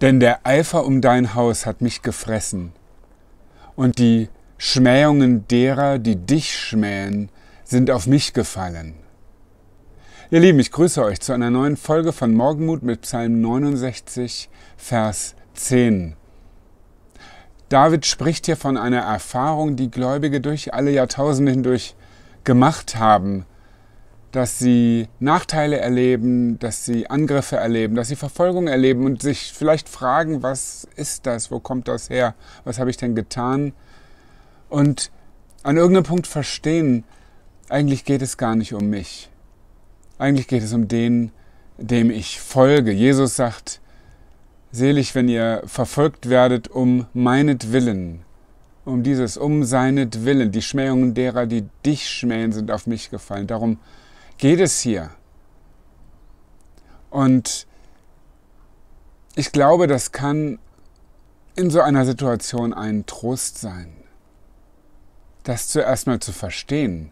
Denn der Eifer um dein Haus hat mich gefressen, und die Schmähungen derer, die dich schmähen, sind auf mich gefallen. Ihr Lieben, ich grüße euch zu einer neuen Folge von Morgenmut mit Psalm 69, Vers 10. David spricht hier von einer Erfahrung, die Gläubige durch alle Jahrtausende hindurch gemacht haben, dass sie Nachteile erleben, dass sie Angriffe erleben, dass sie Verfolgung erleben und sich vielleicht fragen, was ist das, wo kommt das her, was habe ich denn getan? Und an irgendeinem Punkt verstehen, eigentlich geht es gar nicht um mich. Eigentlich geht es um den, dem ich folge. Jesus sagt, selig, wenn ihr verfolgt werdet um meinetwillen, um dieses um seinetwillen. Die Schmähungen derer, die dich schmähen, sind auf mich gefallen. Darum geht es hier? Und ich glaube, das kann in so einer Situation ein Trost sein. Das zuerst mal zu verstehen.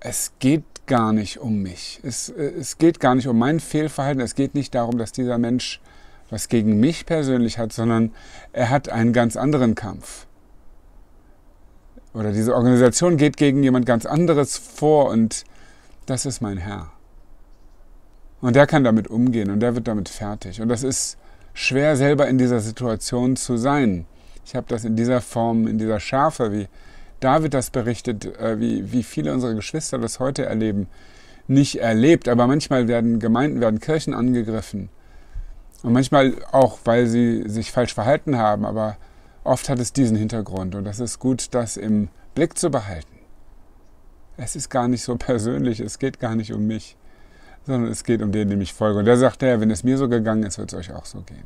Es geht gar nicht um mich. Es, äh, es geht gar nicht um mein Fehlverhalten. Es geht nicht darum, dass dieser Mensch was gegen mich persönlich hat, sondern er hat einen ganz anderen Kampf. Oder diese Organisation geht gegen jemand ganz anderes vor und das ist mein Herr. Und der kann damit umgehen und der wird damit fertig. Und das ist schwer selber in dieser Situation zu sein. Ich habe das in dieser Form, in dieser Schärfe, wie David das berichtet, äh, wie, wie viele unserer Geschwister das heute erleben, nicht erlebt. Aber manchmal werden Gemeinden, werden Kirchen angegriffen. Und manchmal auch, weil sie sich falsch verhalten haben. Aber oft hat es diesen Hintergrund. Und das ist gut, das im Blick zu behalten es ist gar nicht so persönlich, es geht gar nicht um mich, sondern es geht um den, dem ich folge. Und der sagt, ja, wenn es mir so gegangen ist, wird es euch auch so gehen.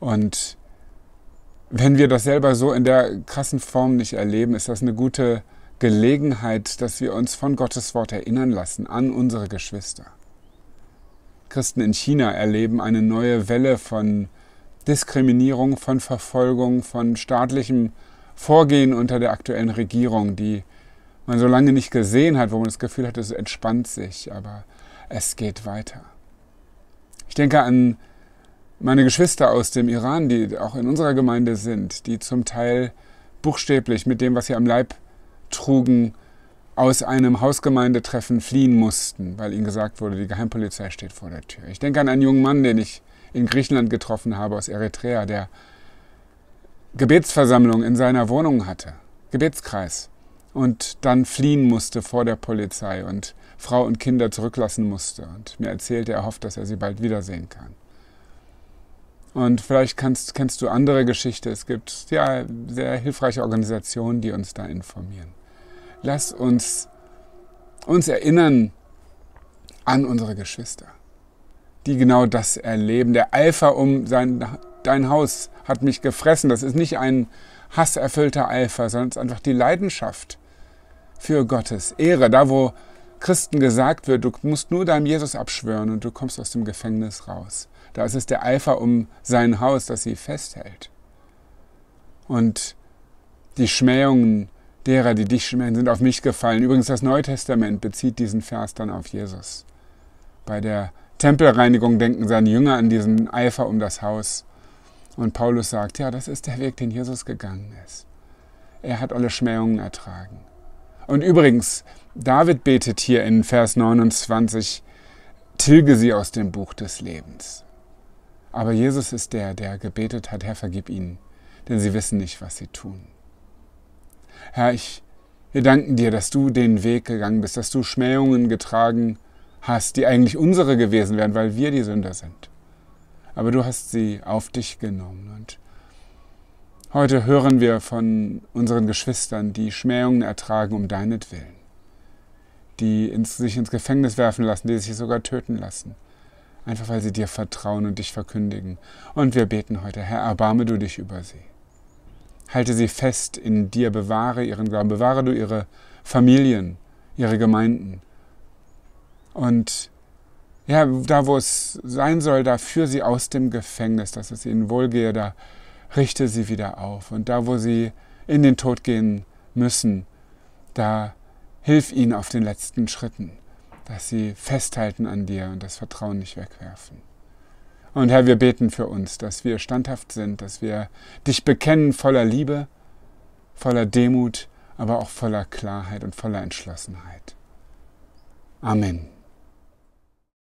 Und wenn wir das selber so in der krassen Form nicht erleben, ist das eine gute Gelegenheit, dass wir uns von Gottes Wort erinnern lassen an unsere Geschwister. Christen in China erleben eine neue Welle von Diskriminierung, von Verfolgung, von staatlichem Vorgehen unter der aktuellen Regierung, die man so lange nicht gesehen hat, wo man das Gefühl hatte, es entspannt sich, aber es geht weiter. Ich denke an meine Geschwister aus dem Iran, die auch in unserer Gemeinde sind, die zum Teil buchstäblich mit dem, was sie am Leib trugen, aus einem Hausgemeindetreffen fliehen mussten, weil ihnen gesagt wurde, die Geheimpolizei steht vor der Tür. Ich denke an einen jungen Mann, den ich in Griechenland getroffen habe aus Eritrea, der Gebetsversammlung in seiner Wohnung hatte, Gebetskreis, und dann fliehen musste vor der Polizei und Frau und Kinder zurücklassen musste und mir erzählte, er hofft, dass er sie bald wiedersehen kann. Und vielleicht kannst, kennst du andere Geschichten. Es gibt ja sehr hilfreiche Organisationen, die uns da informieren. Lass uns uns erinnern an unsere Geschwister, die genau das erleben. Der Eifer um sein dein Haus hat mich gefressen. Das ist nicht ein hasserfüllter Eifer, sondern es ist einfach die Leidenschaft für Gottes Ehre. Da, wo Christen gesagt wird, du musst nur deinem Jesus abschwören und du kommst aus dem Gefängnis raus. Da ist es der Eifer um sein Haus, das sie festhält. Und die Schmähungen derer, die dich schmähen, sind auf mich gefallen. Übrigens, das Neue Testament bezieht diesen Vers dann auf Jesus. Bei der Tempelreinigung denken seine Jünger an diesen Eifer um das Haus. Und Paulus sagt, ja, das ist der Weg, den Jesus gegangen ist. Er hat alle Schmähungen ertragen. Und übrigens, David betet hier in Vers 29, tilge sie aus dem Buch des Lebens. Aber Jesus ist der, der gebetet hat, Herr, vergib ihnen, denn sie wissen nicht, was sie tun. Herr, ich, wir danken dir, dass du den Weg gegangen bist, dass du Schmähungen getragen hast, die eigentlich unsere gewesen wären, weil wir die Sünder sind aber du hast sie auf dich genommen. Und heute hören wir von unseren Geschwistern, die Schmähungen ertragen um deinetwillen, die ins, sich ins Gefängnis werfen lassen, die sich sogar töten lassen, einfach weil sie dir vertrauen und dich verkündigen. Und wir beten heute, Herr, erbarme du dich über sie. Halte sie fest in dir, bewahre ihren Glauben, bewahre du ihre Familien, ihre Gemeinden. Und ja, da wo es sein soll, da führ sie aus dem Gefängnis, dass es ihnen wohlgehe, da richte sie wieder auf. Und da wo sie in den Tod gehen müssen, da hilf ihnen auf den letzten Schritten, dass sie festhalten an dir und das Vertrauen nicht wegwerfen. Und Herr, wir beten für uns, dass wir standhaft sind, dass wir dich bekennen voller Liebe, voller Demut, aber auch voller Klarheit und voller Entschlossenheit. Amen.